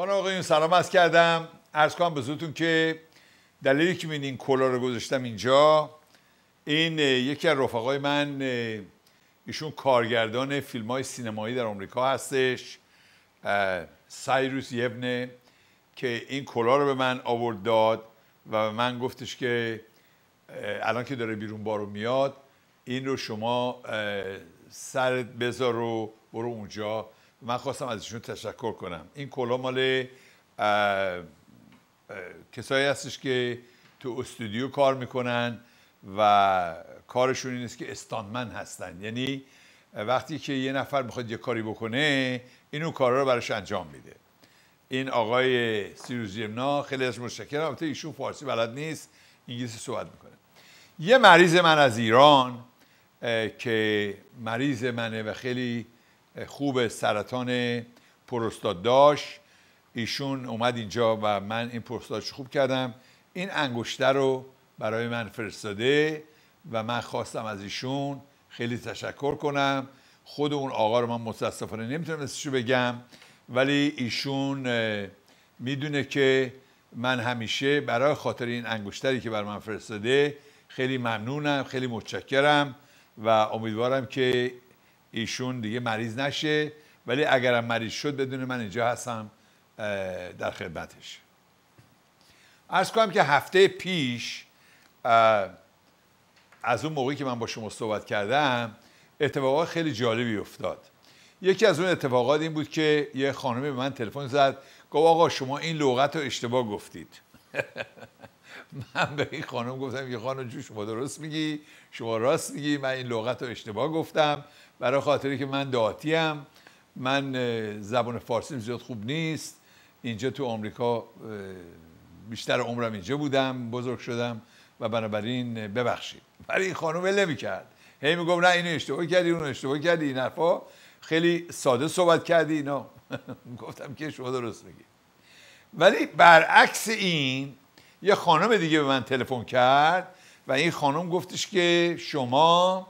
خانم آقایون سلام از کردم ارز کنم به زودتون که دلیلی که این کلا رو گذاشتم اینجا این یکی از رفقای من ایشون کارگردان فیلم های سینمایی در آمریکا هستش سایروس یبنه که این کلا رو به من آورد داد و به من گفتش که الان که داره بیرون بارو میاد این رو شما سرت بذار و برو اونجا من خواستم ازشون تشکر کنم این کلا مال کسایی هستش که تو استودیو کار میکنن و کارشون این است که استانمن هستن یعنی وقتی که یه نفر میخواد یه کاری بکنه اینو کارا رو براش انجام میده این آقای سیروزی امنا خیلی از متشکرم البته ایشون فارسی بلد نیست انگلیسی صحبت میکنه یه مریض من از ایران که مریض منه و خیلی خوب سرطان پروستاد داشت ایشون اومد اینجا و من این پروستاتش خوب کردم این انگشتر رو برای من فرستاده و من خواستم از ایشون خیلی تشکر کنم خود اون آقا رو من متاسفانه نمیتونم اسمشو بگم ولی ایشون میدونه که من همیشه برای خاطر این انگشتری که برای من فرستاده خیلی ممنونم خیلی متشکرم و امیدوارم که ایشون دیگه مریض نشه ولی اگرم مریض شد بدون من اینجا هستم در خدمتش ارز کنم که هفته پیش از اون موقعی که من با شما صحبت کردم اتفاقات خیلی جالبی افتاد یکی از اون اتفاقات این بود که یه خانمی به من تلفن زد گفت آقا شما این لغت رو اشتباه گفتید من به این خانم گفتم یه خانم جو شما درست میگی شما راست میگی من این لغت رو اشتباه گفتم برای خاطری که من داتیم من زبان فارسی زیاد خوب نیست اینجا تو آمریکا بیشتر عمرم اینجا بودم بزرگ شدم و بنابراین ببخشید ولی این خانم ول کرد. هی می گفت نه اینو اشتباه کردی اونو اشتباه کردی این حرفا خیلی ساده صحبت کردی اینا گفتم که شما درست میگی ولی برعکس این یه خانم دیگه به من تلفن کرد و این خانم گفتش که شما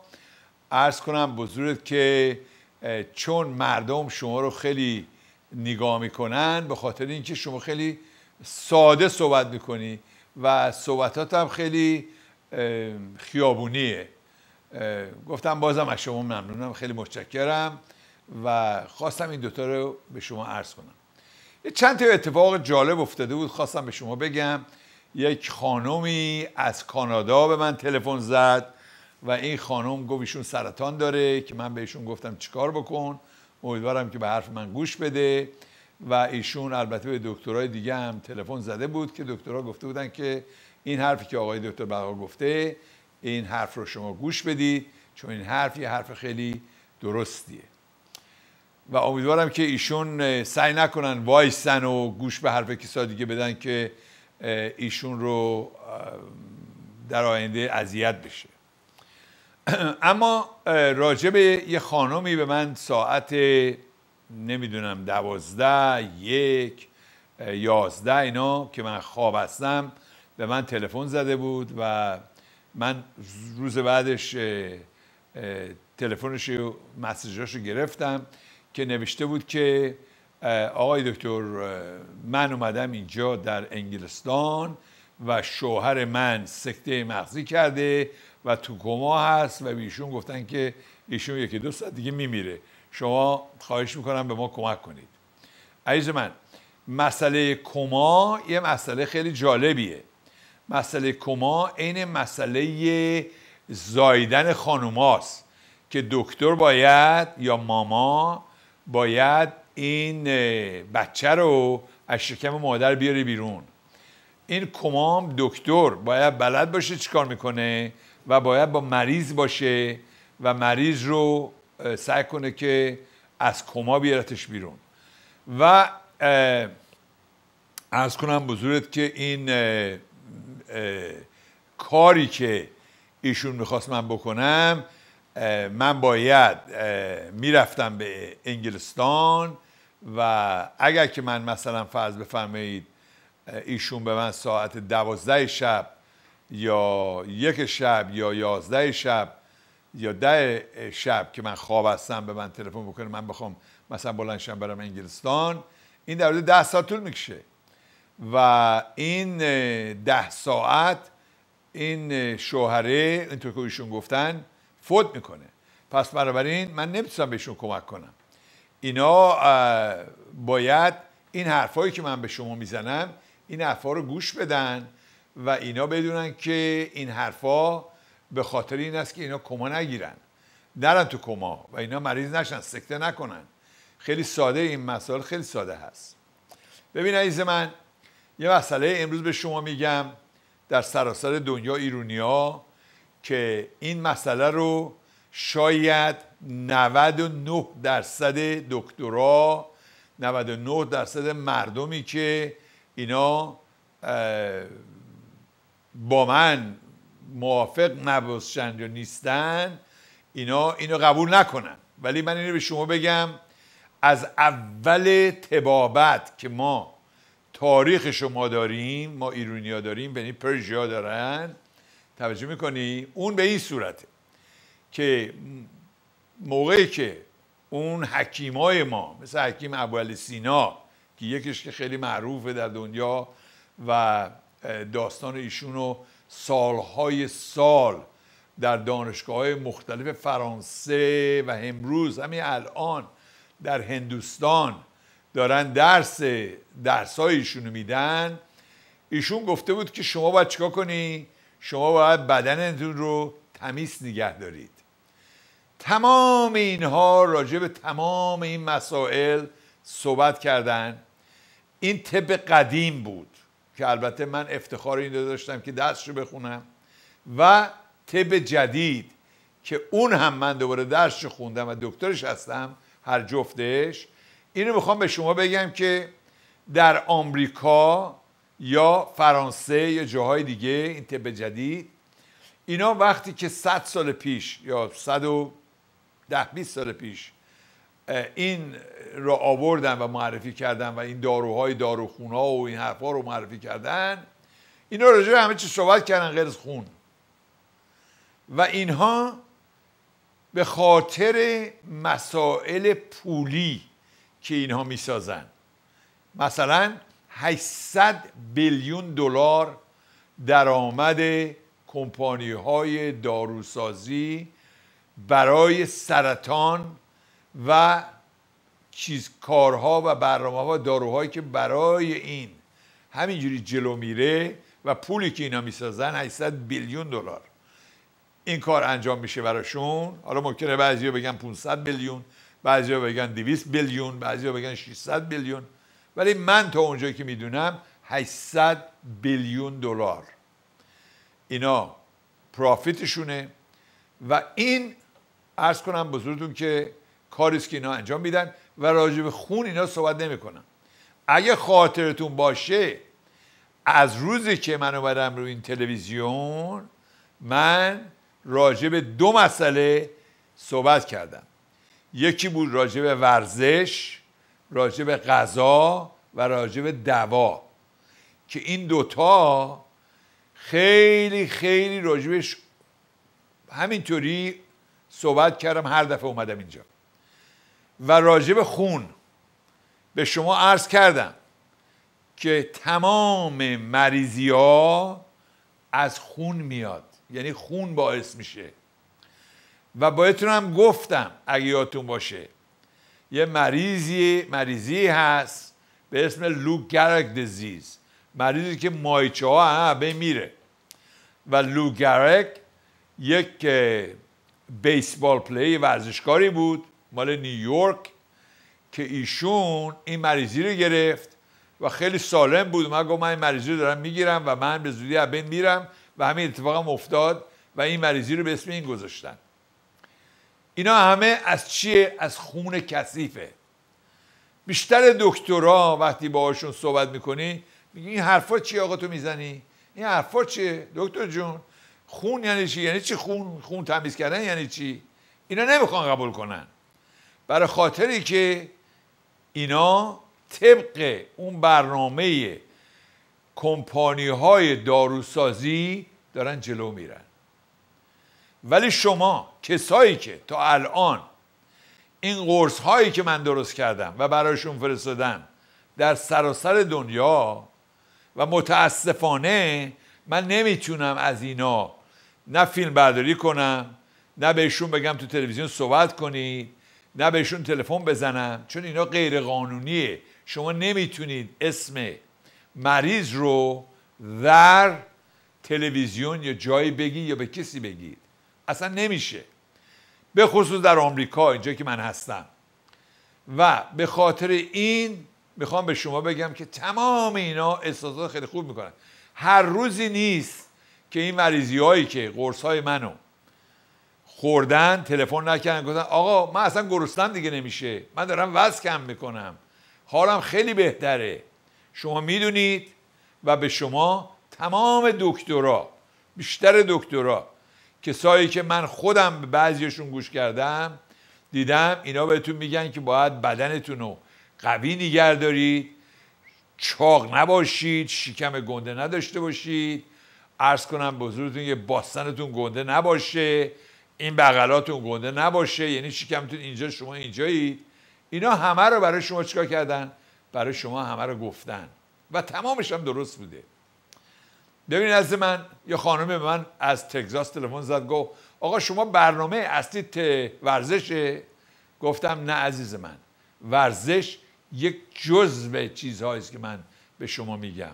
ارز کنم بزرگت که چون مردم شما رو خیلی نگاه میکنن به خاطر اینکه شما خیلی ساده صحبت میکنی و صحبتات هم خیلی خیابونیه گفتم بازم از شما ممنونم خیلی متشکرم و خواستم این دوتا رو به شما عرض کنم یه چند تا اتفاق جالب افتاده بود خواستم به شما بگم یک خانومی از کانادا به من تلفن زد و این خانم گفت ایشون سرطان داره که من بهشون گفتم چیکار بکن امیدوارم که به حرف من گوش بده و ایشون البته به دکترای دیگه هم تلفن زده بود که دکترها گفته بودن که این حرفی که آقای دکتر بقا گفته این حرف رو شما گوش بدید چون این حرف یه حرف خیلی درستیه و امیدوارم که ایشون سعی نکنن وایسن و گوش به حرف کسا دیگه بدن که ایشون رو در آینده اذیت بشه اما راجب یه خانمی به من ساعت نمیدونم دوازده یک یازده اینا که من خواب هستم به من تلفن زده بود و من روز بعدش تلفنش و مسیجاش رو گرفتم که نوشته بود که آقای دکتر من اومدم اینجا در انگلستان و شوهر من سکته مغزی کرده و تو کما هست و ایشون گفتن که ایشون یکی دو ساعت دیگه میمیره شما خواهش میکنم به ما کمک کنید عزیز من مسئله کما یه مسئله خیلی جالبیه مسئله کما عین مسئله زایدن خانوماست که دکتر باید یا ماما باید این بچه رو از شکم مادر بیاره بیرون این کمام دکتر باید بلد باشه چیکار میکنه و باید با مریض باشه و مریض رو سعی کنه که از کما بیارتش بیرون و از کنم بزرگت که این کاری که ایشون میخواست من بکنم من باید میرفتم به انگلستان و اگر که من مثلا فرض بفرمایید ایشون به من ساعت دوازده شب یا یک شب یا یازده شب یا ده شب که من خواب هستم به من تلفن بکنه من بخوام مثلا شم برم انگلستان این در حدود ده ساعت طول میکشه و این ده ساعت این شوهره اینطور که ایشون گفتن فوت میکنه پس بنابراین من نمیتونم بهشون کمک کنم اینا باید این حرفایی که من به شما میزنم این حرفا رو گوش بدن و اینا بدونن که این حرفا به خاطر این است که اینا کما نگیرن نرن تو کما و اینا مریض نشن سکته نکنن خیلی ساده این مسئله خیلی ساده هست ببین عزیز من یه مسئله امروز به شما میگم در سراسر دنیا ایرونیا که این مسئله رو شاید 99 درصد دکترا 99 درصد مردمی که اینا با من موافق نباشند یا نیستند اینا اینو قبول نکنن ولی من اینو به شما بگم از اول تبابت که ما تاریخ شما داریم ما ایرونیا داریم یعنی پرژیا دارن توجه میکنی اون به این صورته که موقعی که اون حکیمای ما مثل حکیم ابوالسینا که یکیش که خیلی معروفه در دنیا و داستان ایشون رو سالهای سال در دانشگاه های مختلف فرانسه و امروز همین الان در هندوستان دارن درس درس ایشون رو میدن ایشون گفته بود که شما باید چیکار کنی شما باید بدنتون رو تمیز نگه دارید تمام اینها راجع به تمام این مسائل صحبت کردن این طب قدیم بود که البته من افتخار این داشتم که درس رو بخونم و طب جدید که اون هم من دوباره درس رو خوندم و دکترش هستم هر جفتش اینو میخوام به شما بگم که در آمریکا یا فرانسه یا جاهای دیگه این طب جدید اینا وقتی که 100 سال پیش یا 110 20 سال پیش این رو آوردن و معرفی کردن و این داروهای داروخونا و این حرفها رو معرفی کردن اینا راجع همه چی صحبت کردن غیر خون و اینها به خاطر مسائل پولی که اینها میسازن مثلا 800 بیلیون دلار درآمد کمپانی های داروسازی برای سرطان و چیز کارها و برنامه ها داروهایی که برای این همینجوری جلو میره و پولی که اینا میسازن 800 بیلیون دلار این کار انجام میشه براشون حالا ممکنه بعضیا بگن 500 بیلیون بعضیا بگن 200 بیلیون بعضیا بگن 600 بیلیون ولی من تا اونجایی که میدونم 800 بیلیون دلار اینا پرافیتشونه و این ارز کنم بزرگتون که کاری است که انجام میدن و راجع به خون اینا صحبت نمیکنن اگه خاطرتون باشه از روزی که من اومدم رو این تلویزیون من راجع به دو مسئله صحبت کردم یکی بود راجع به ورزش راجع به غذا و راجع به دوا که این دوتا خیلی خیلی راجبش همینطوری صحبت کردم هر دفعه اومدم اینجا و راجب خون به شما عرض کردم که تمام مریضی ها از خون میاد یعنی خون باعث میشه و بایدتون هم گفتم اگه یادتون باشه یه مریضی مریضی هست به اسم لوگرک دزیز مریضی که مایچه ها به میره و لوگرک یک بیسبال پلی ورزشکاری بود مال نیویورک که ایشون این مریضی رو گرفت و خیلی سالم بود من گفت من این مریضی رو دارم میگیرم و من به زودی از میرم و همین اتفاقم افتاد و این مریضی رو به اسم این گذاشتن اینا همه از چیه از خون کثیفه بیشتر دکترا وقتی باهاشون صحبت میکنی میگی این حرفا چی آقا تو میزنی این حرفا چیه دکتر جون خون یعنی چی یعنی چی خون خون تمیز کردن یعنی چی اینا نمیخوان قبول کنن برای خاطری که اینا طبق اون برنامه کمپانی های داروسازی دارن جلو میرن ولی شما کسایی که تا الان این قرص هایی که من درست کردم و برایشون فرستادم در سراسر دنیا و متاسفانه من نمیتونم از اینا نه فیلم برداری کنم نه بهشون بگم تو تلویزیون صحبت کنید نه بهشون تلفن بزنم چون اینا غیر قانونیه شما نمیتونید اسم مریض رو در تلویزیون یا جایی بگی یا به کسی بگید اصلا نمیشه به خصوص در آمریکا اینجا که من هستم و به خاطر این میخوام به شما بگم که تمام اینا احساسات خیلی خوب میکنن هر روزی نیست که این مریضی هایی که قرص های منو خوردن تلفن نکردن گفتن آقا من اصلا گرسنم دیگه نمیشه من دارم وزن کم میکنم حالم خیلی بهتره شما میدونید و به شما تمام دکترا بیشتر دکترا کسایی که من خودم به بعضیشون گوش کردم دیدم اینا بهتون میگن که باید بدنتون رو قوی نگه دارید چاق نباشید شکم گنده نداشته باشید عرض کنم بزرگتون یه باستنتون گنده نباشه این بغلاتون گنده نباشه یعنی میتونید اینجا شما اینجایی اینا همه رو برای شما چیکار کردن برای شما همه رو گفتن و تمامش هم درست بوده ببینید از من یه خانم به من از تگزاس تلفن زد گفت آقا شما برنامه اصلی ورزشه گفتم نه عزیز من ورزش یک جزء چیزهایی که من به شما میگم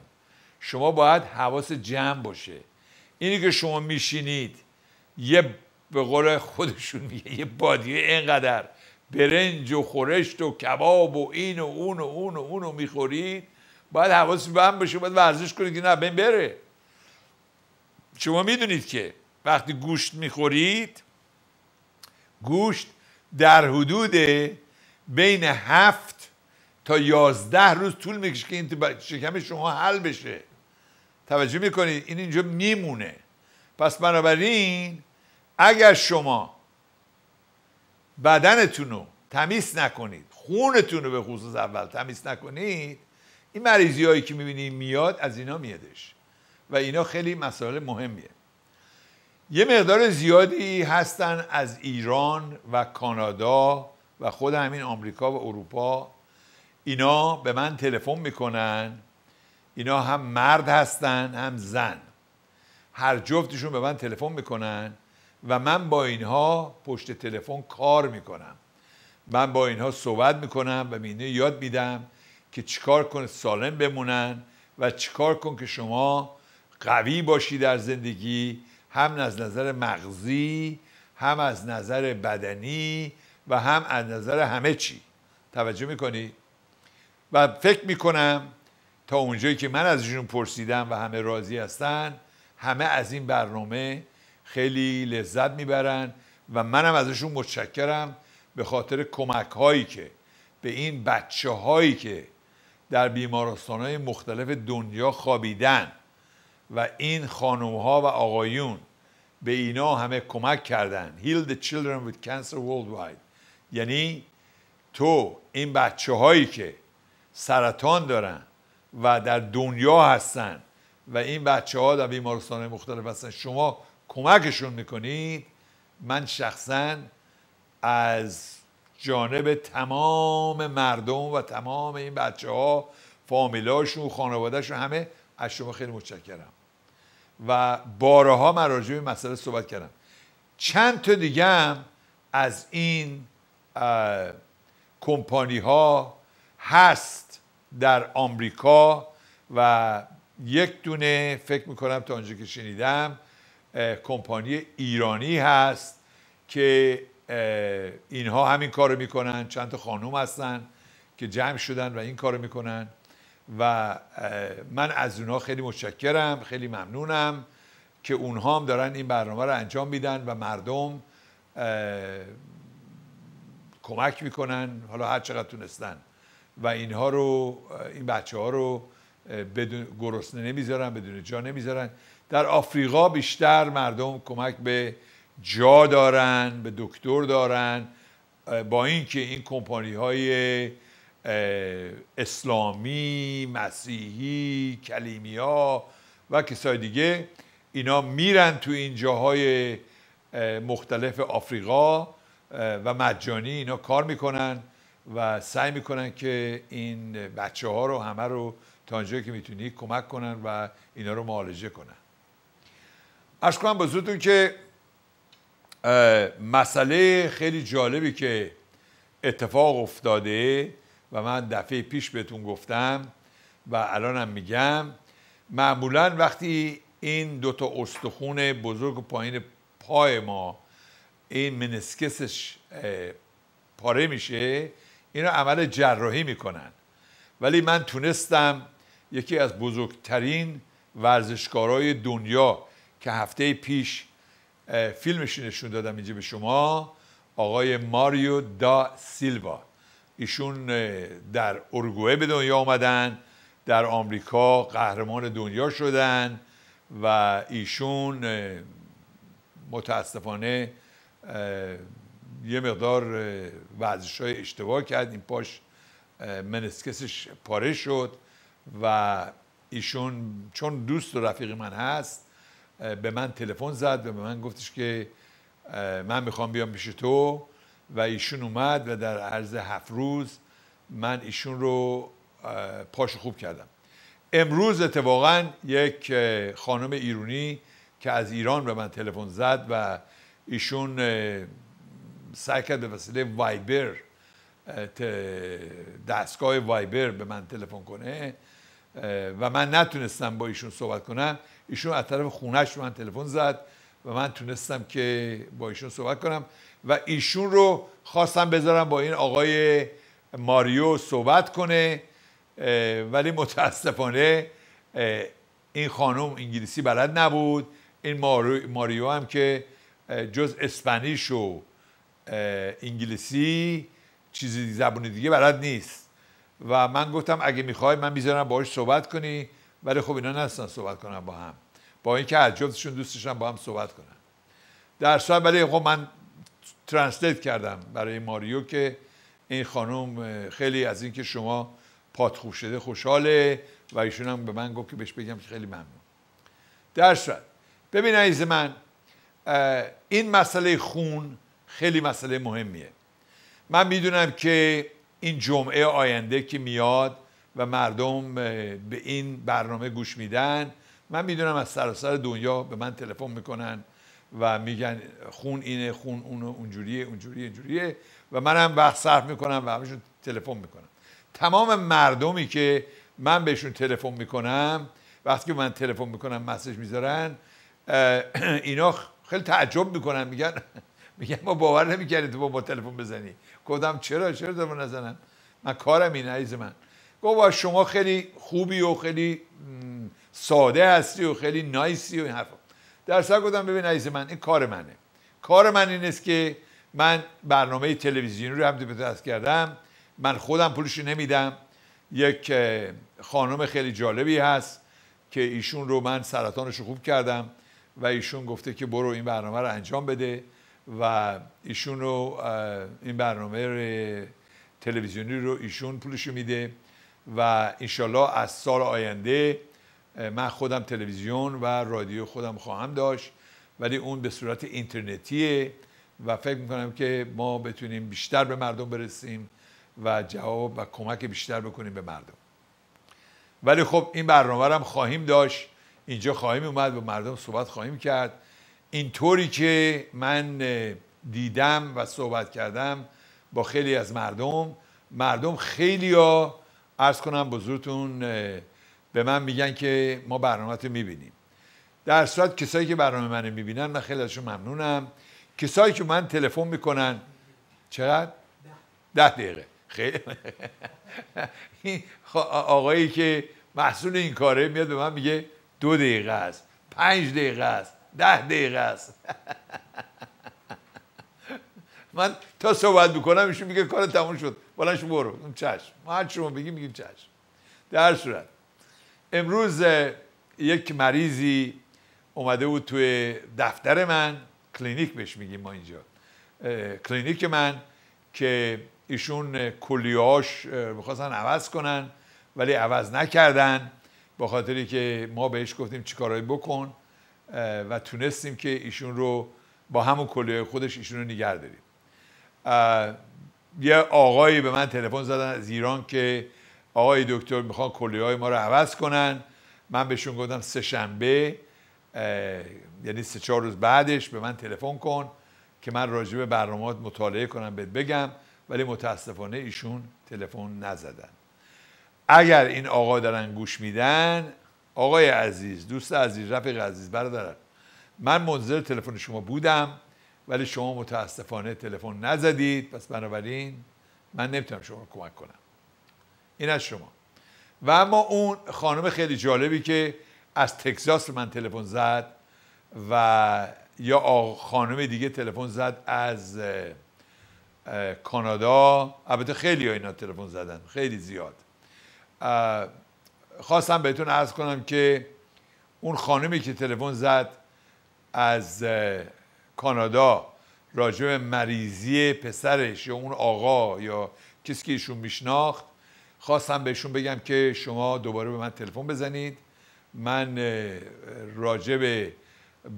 شما باید حواس جمع باشه اینی که شما میشینید یه به قول خودشون میگه یه بادیه اینقدر برنج و خورشت و کباب و این و اون و اون و اون رو میخورید باید حواسی به هم باید ورزش کنید که نه بین بره شما میدونید که وقتی گوشت میخورید گوشت در حدود بین هفت تا یازده روز طول میکشه که این شکم شما حل بشه توجه میکنید این اینجا میمونه پس بنابراین اگر شما بدنتون رو تمیز نکنید خونتون رو به خصوص اول تمیز نکنید این مریضی هایی که میبینید میاد از اینا میادش و اینا خیلی مسائل مهمیه یه مقدار زیادی هستن از ایران و کانادا و خود همین آمریکا و اروپا اینا به من تلفن میکنن اینا هم مرد هستن هم زن هر جفتشون به من تلفن میکنن و من با اینها پشت تلفن کار میکنم من با اینها صحبت میکنم و به یاد میدم که چیکار کنه سالم بمونن و چیکار کن که شما قوی باشی در زندگی هم از نظر مغزی هم از نظر بدنی و هم از نظر همه چی توجه میکنی و فکر میکنم تا اونجایی که من از ازشون پرسیدم و همه راضی هستن همه از این برنامه خیلی لذت میبرن و منم ازشون متشکرم به خاطر کمک هایی که به این بچه هایی که در بیمارستان های مختلف دنیا خوابیدن و این خانم ها و آقایون به اینا همه کمک کردن Heal the children with cancer worldwide یعنی تو این بچه هایی که سرطان دارن و در دنیا هستن و این بچه ها در بیمارستان مختلف هستن شما کمکشون میکنید من شخصا از جانب تمام مردم و تمام این بچه ها فامیلاشون خانوادهشون همه از شما خیلی متشکرم و بارها من راجع به مسئله صحبت کردم چند تا دیگه هم از این کمپانی ها هست در آمریکا و یک دونه فکر میکنم تا آنجا که شنیدم کمپانی ایرانی هست که اینها همین کار رو میکنن چند تا خانوم هستن که جمع شدن و این کار رو میکنن و من از اونها خیلی متشکرم خیلی ممنونم که اونها هم دارن این برنامه رو انجام میدن و مردم کمک میکنن حالا هر چقدر تونستن و اینها رو این بچه ها رو بدون گرسنه نمیذارن بدون جا نمیذارن در آفریقا بیشتر مردم کمک به جا دارن به دکتر دارن با اینکه این, کمپانی های اسلامی مسیحی کلیمیا و کسای دیگه اینا میرن تو این جاهای مختلف آفریقا و مجانی اینا کار میکنن و سعی میکنن که این بچه ها رو همه رو تا اینجایی که میتونی کمک کنن و اینا رو معالجه کنن اشک کنم بزرگتون که مسئله خیلی جالبی که اتفاق افتاده و من دفعه پیش بهتون گفتم و الانم میگم معمولا وقتی این دوتا استخون بزرگ پایین پای ما این منسکسش پاره میشه اینو عمل جراحی میکنن ولی من تونستم یکی از بزرگترین ورزشکارای دنیا که هفته پیش فیلمش نشون دادم اینجا به شما آقای ماریو دا سیلوا ایشون در ارگوئه به دنیا آمدن در آمریکا قهرمان دنیا شدن و ایشون متاسفانه یه مقدار ورزش های اشتباه کرد این پاش منسکسش پاره شد و ایشون چون دوست و رفیق من هست به من تلفن زد و به من گفتش که من میخوام بیام پیش تو و ایشون اومد و در عرض هفت روز من ایشون رو پاش خوب کردم امروز اتفاقا یک خانم ایرونی که از ایران به من تلفن زد و ایشون سعی کرد به وسیله وایبر دستگاه وایبر به من تلفن کنه و من نتونستم با ایشون صحبت کنم ایشون از طرف خونهش من تلفن زد و من تونستم که با ایشون صحبت کنم و ایشون رو خواستم بذارم با این آقای ماریو صحبت کنه ولی متاسفانه این خانم انگلیسی بلد نبود این ماریو هم که جز اسپانیش و انگلیسی چیزی زبون دیگه بلد نیست و من گفتم اگه میخوای من میذارم باهاش صحبت کنی ولی خب اینا نستن صحبت کنن با هم با اینکه از جفتشون دوستشون با هم صحبت کنن در سال ولی خب من ترنسلیت کردم برای ماریو که این خانم خیلی از اینکه شما پادخوب شده خوشحاله و ایشون هم به من گفت که بهش بگم که خیلی ممنون در صورت ببین عزیز من این مسئله خون خیلی مسئله مهمیه من میدونم که این جمعه آینده که میاد و مردم به این برنامه گوش میدن من میدونم از سراسر دنیا به من تلفن میکنن و میگن خون اینه خون اونو اونجوریه اونجوریه اونجوریه و منم وقت صرف میکنم و همشون تلفن میکنم تمام مردمی که من بهشون تلفن میکنم وقتی من تلفن میکنم مسج میذارن اینا خیلی تعجب میکنن میگن میگن ما باور نمیکردیم تو با ما تلفن بزنی گفتم چرا چرا دارم نزنم من کارم این عیز من گفت شما خیلی خوبی و خیلی ساده هستی و خیلی نایسی و این حرفا در سر گفتم ببین عیز من این کار منه کار من این است که من برنامه تلویزیونی رو هم دست کردم من خودم پولش نمیدم یک خانم خیلی جالبی هست که ایشون رو من سرطانش رو خوب کردم و ایشون گفته که برو این برنامه رو انجام بده و ایشون رو این برنامه تلویزیونی رو ایشون پولشو میده و انشالله از سال آینده من خودم تلویزیون و رادیو خودم خواهم داشت ولی اون به صورت اینترنتیه و فکر میکنم که ما بتونیم بیشتر به مردم برسیم و جواب و کمک بیشتر بکنیم به مردم ولی خب این برنامه هم خواهیم داشت اینجا خواهیم اومد و مردم صحبت خواهیم کرد اینطوری که من دیدم و صحبت کردم با خیلی از مردم مردم خیلی ها ارز کنم بزرگتون به من میگن که ما برنامه تو میبینیم در صورت کسایی که برنامه منو میبینن من خیلی ازشون ممنونم کسایی که من تلفن میکنن چقدر؟ ده دقیقه خیلی خب، آقایی که محصول این کاره میاد به من میگه دو دقیقه است پنج دقیقه است ده دقیقه است من تا صحبت میکنم ایشون میگه کار تموم شد بلنش برو اون چشم ما هر شما بگیم میگیم چشم در صورت امروز یک مریضی اومده بود توی دفتر من کلینیک بهش میگیم ما اینجا کلینیک من که ایشون کلیهاش میخواستن عوض کنن ولی عوض نکردن با خاطری که ما بهش گفتیم چیکارایی بکن و تونستیم که ایشون رو با همون کلیه خودش ایشون رو نگر داریم یه آقایی به من تلفن زدن از ایران که آقای دکتر میخوان کلیه های ما رو عوض کنن من بهشون گفتم سه شنبه یعنی سه چهار روز بعدش به من تلفن کن که من راجع به برنامهات مطالعه کنم بهت بگم ولی متاسفانه ایشون تلفن نزدن اگر این آقا دارن گوش میدن آقای عزیز دوست عزیز رفیق عزیز برادرم من منتظر تلفن شما بودم ولی شما متاسفانه تلفن نزدید پس بنابراین من نمیتونم شما کمک کنم این از شما و اما اون خانم خیلی جالبی که از تگزاس من تلفن زد و یا خانم دیگه تلفن زد از کانادا البته خیلی ها اینا تلفن زدن خیلی زیاد خواستم بهتون عرض کنم که اون خانمی که تلفن زد از کانادا راجع به مریضی پسرش یا اون آقا یا کسی که ایشون میشناخت خواستم بهشون بگم که شما دوباره به من تلفن بزنید من راجع به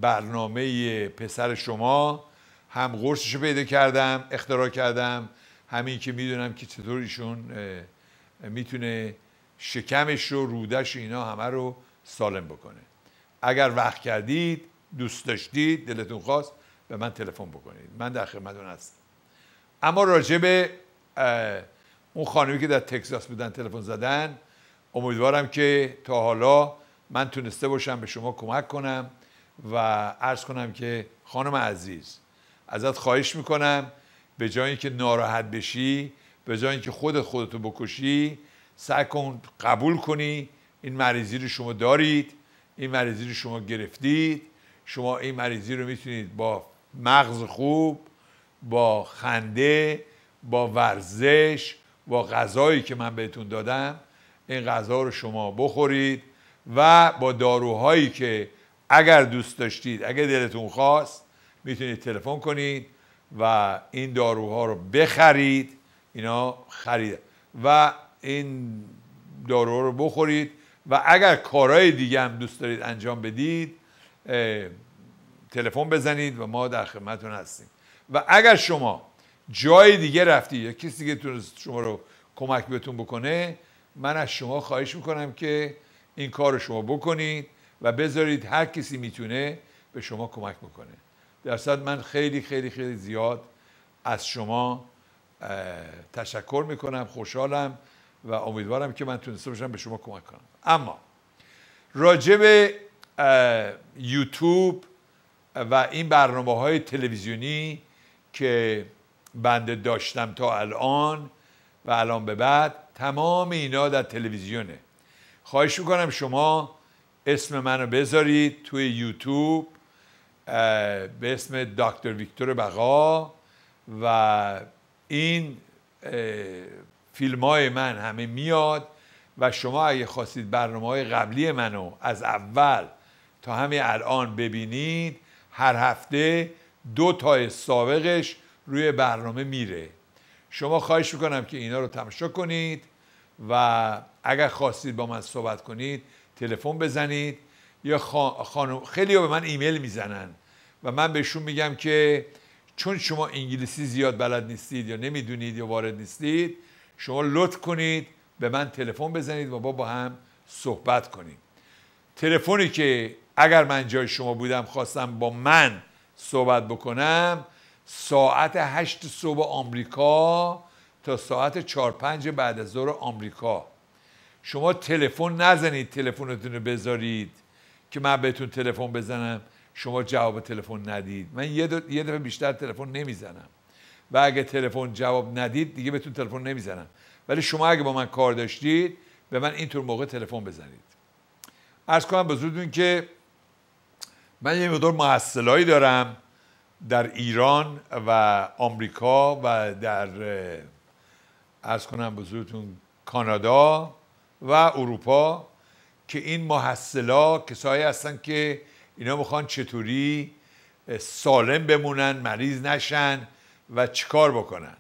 برنامه پسر شما هم قرصش رو پیدا کردم اختراع کردم همین که میدونم که چطور ایشون میتونه شکمش رو رودش اینا همه رو سالم بکنه اگر وقت کردید دوست داشتید دلتون خواست به من تلفن بکنید من در خدمتتون هستم اما راجع به اون خانمی که در تگزاس بودن تلفن زدن امیدوارم که تا حالا من تونسته باشم به شما کمک کنم و عرض کنم که خانم عزیز ازت خواهش میکنم به جای که ناراحت بشی به جای که خودت خودتو بکشی سعی کن قبول کنی این مریضی رو شما دارید این مریضی رو شما گرفتید شما این مریضی رو میتونید با مغز خوب با خنده با ورزش با غذایی که من بهتون دادم این غذا رو شما بخورید و با داروهایی که اگر دوست داشتید اگر دلتون خواست میتونید تلفن کنید و این داروها رو بخرید اینا خرید و این دارو رو بخورید و اگر کارهای دیگه هم دوست دارید انجام بدید تلفن بزنید و ما در خدمتتون هستیم و اگر شما جای دیگه رفتید یا کسی که تونست شما رو کمک بهتون بکنه من از شما خواهش میکنم که این کار رو شما بکنید و بذارید هر کسی میتونه به شما کمک بکنه درصد من خیلی خیلی خیلی زیاد از شما تشکر میکنم خوشحالم و امیدوارم که من تونسته باشم به شما کمک کنم اما راجب یوتیوب و این برنامه های تلویزیونی که بنده داشتم تا الان و الان به بعد تمام اینا در تلویزیونه خواهش میکنم شما اسم منو بذارید توی یوتیوب به اسم دکتر ویکتور بقا و این فیلم های من همه میاد و شما اگه خواستید برنامه های قبلی منو از اول تا همین الان ببینید هر هفته دو تا سابقش روی برنامه میره شما خواهش میکنم که اینا رو تماشا کنید و اگر خواستید با من صحبت کنید تلفن بزنید یا خانم خیلی ها به من ایمیل میزنن و من بهشون میگم که چون شما انگلیسی زیاد بلد نیستید یا نمیدونید یا وارد نیستید شما لطف کنید به من تلفن بزنید و با با هم صحبت کنیم تلفنی که اگر من جای شما بودم خواستم با من صحبت بکنم ساعت هشت صبح آمریکا تا ساعت چهار پنج بعد از ظهر آمریکا شما تلفن نزنید تلفنتون رو بذارید که من بهتون تلفن بزنم شما جواب تلفن ندید من یه, یه دفعه بیشتر تلفن نمیزنم و اگه تلفن جواب ندید دیگه بهتون تلفن نمیزنم ولی شما اگه با من کار داشتید به من اینطور موقع تلفن بزنید ارز کنم بزرگتون که من یه مقدار محصلهایی دارم در ایران و آمریکا و در ارز کنم بزرگتون کانادا و اروپا که این محصلا کسایی هستن که اینا میخوان چطوری سالم بمونن مریض نشن و چیکار بکنن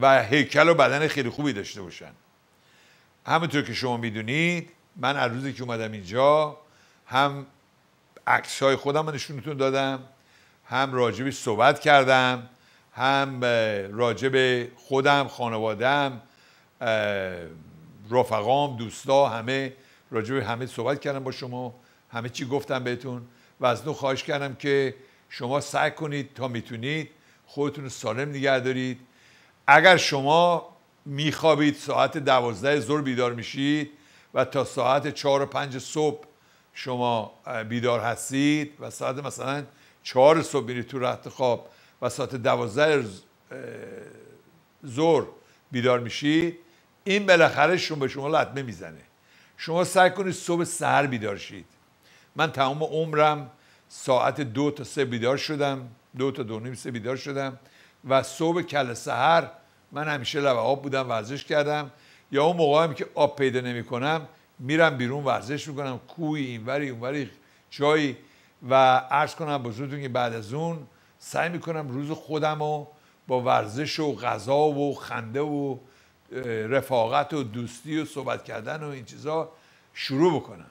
و هیکل و بدن خیلی خوبی داشته باشن همونطور که شما میدونید من از روزی که اومدم اینجا هم عکس های خودم نشونتون دادم هم راجبی صحبت کردم هم راجب خودم خانوادم رفقام دوستا همه راجب همه صحبت کردم با شما همه چی گفتم بهتون و از نو خواهش کردم که شما سعی کنید تا میتونید خودتون رو سالم نگه دارید اگر شما میخوابید ساعت دوازده زور بیدار میشید و تا ساعت چهار و پنج صبح شما بیدار هستید و ساعت مثلا چهار صبح میرید تو رخت خواب و ساعت دوازده ظهر بیدار میشید این بالاخره شما به شما لطمه میزنه شما سعی کنید صبح سهر بیدار شید من تمام عمرم ساعت دو تا سه بیدار شدم دو تا دو نیم سه بیدار شدم و صبح کل سهر من همیشه لبه آب بودم ورزش کردم یا اون موقع هم که آب پیدا نمیکنم میرم بیرون ورزش میکنم کوی اینوری اونوری جایی و عرض کنم بزرگتون که بعد از اون سعی میکنم روز خودم رو با ورزش و غذا و خنده و رفاقت و دوستی و صحبت کردن و این چیزا شروع بکنم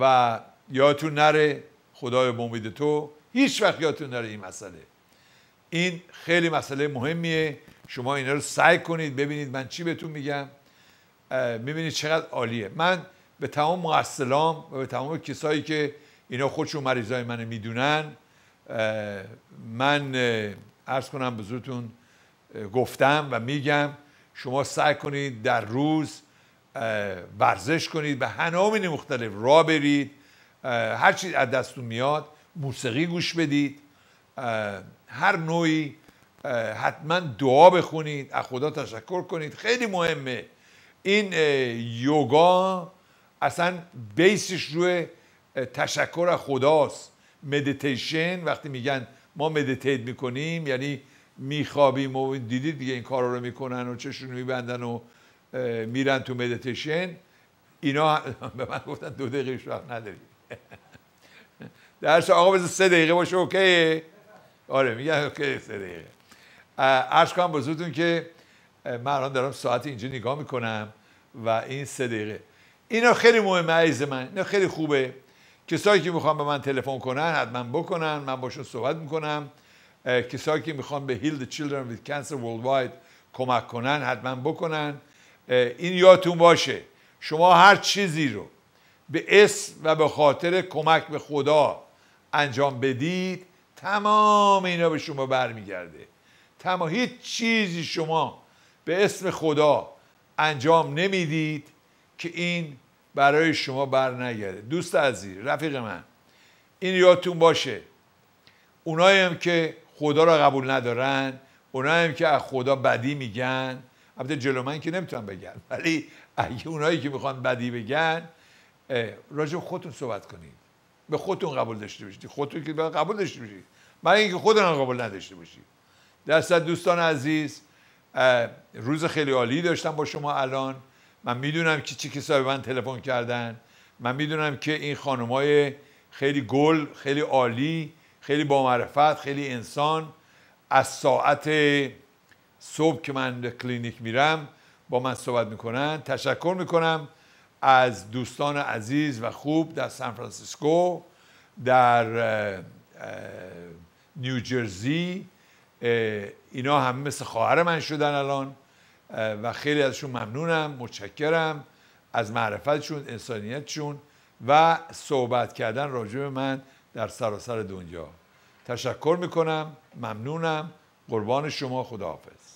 و یادتون نره خدای با تو هیچ وقت یادتون نره این مسئله این خیلی مسئله مهمیه شما اینا رو سعی کنید ببینید من چی بهتون میگم میبینید چقدر عالیه من به تمام مقصلام و به تمام کسایی که اینا خودشون مریضای منو میدونن من عرض کنم بزرگتون گفتم و میگم شما سعی کنید در روز ورزش کنید به هنامین مختلف را برید هر چیز از دستتون میاد موسیقی گوش بدید هر نوعی حتما دعا بخونید از خدا تشکر کنید خیلی مهمه این یوگا اصلا بیسش روی تشکر از خداست مدیتیشن وقتی میگن ما مدیتیت میکنیم یعنی میخوابیم و دیدید دیگه این کارا رو میکنن و چشون میبندن و میرن تو مدیتیشن اینا به من گفتن دو دقیقه وقت نداریم درس آقا بذار سه دقیقه باشه اوکیه آره میگن اوکی سه دقیقه عرض کنم بزرگتون که من الان دارم ساعت اینجا نگاه میکنم و این سه دقیقه اینا خیلی مهمه عیز من اینا خیلی خوبه کسایی که میخوان به من تلفن کنن حتما بکنن من باشون صحبت میکنم کسایی که میخوان به the Children with Cancer Worldwide کمک کنن حتما بکنن این یادتون باشه شما هر چیزی رو به اسم و به خاطر کمک به خدا انجام بدید تمام اینا به شما برمیگرده تمام هیچ چیزی شما به اسم خدا انجام نمیدید که این برای شما بر نگرده دوست عزیز رفیق من این یادتون باشه اونایی هم که خدا را قبول ندارن اونایی هم که از خدا بدی میگن البته جلو من که نمیتونم بگن ولی اگه اونایی که میخوان بدی بگن راجع خودتون صحبت کنید به خودتون قبول داشته باشید خودتون که قبول داشته باشید من اینکه خودم قبول نداشته باشید دست دوستان عزیز روز خیلی عالی داشتم با شما الان من میدونم که چه کسایی من تلفن کردن من میدونم که این های خیلی گل خیلی عالی خیلی با معرفت خیلی انسان از ساعت صبح که من کلینیک میرم با من صحبت میکنن تشکر میکنم از دوستان عزیز و خوب در سان فرانسیسکو در نیوجرسی اینا همه مثل خواهر من شدن الان و خیلی ازشون ممنونم متشکرم از معرفتشون انسانیتشون و صحبت کردن راجع به من در سراسر دنیا تشکر میکنم ممنونم قربان شما خداحافظ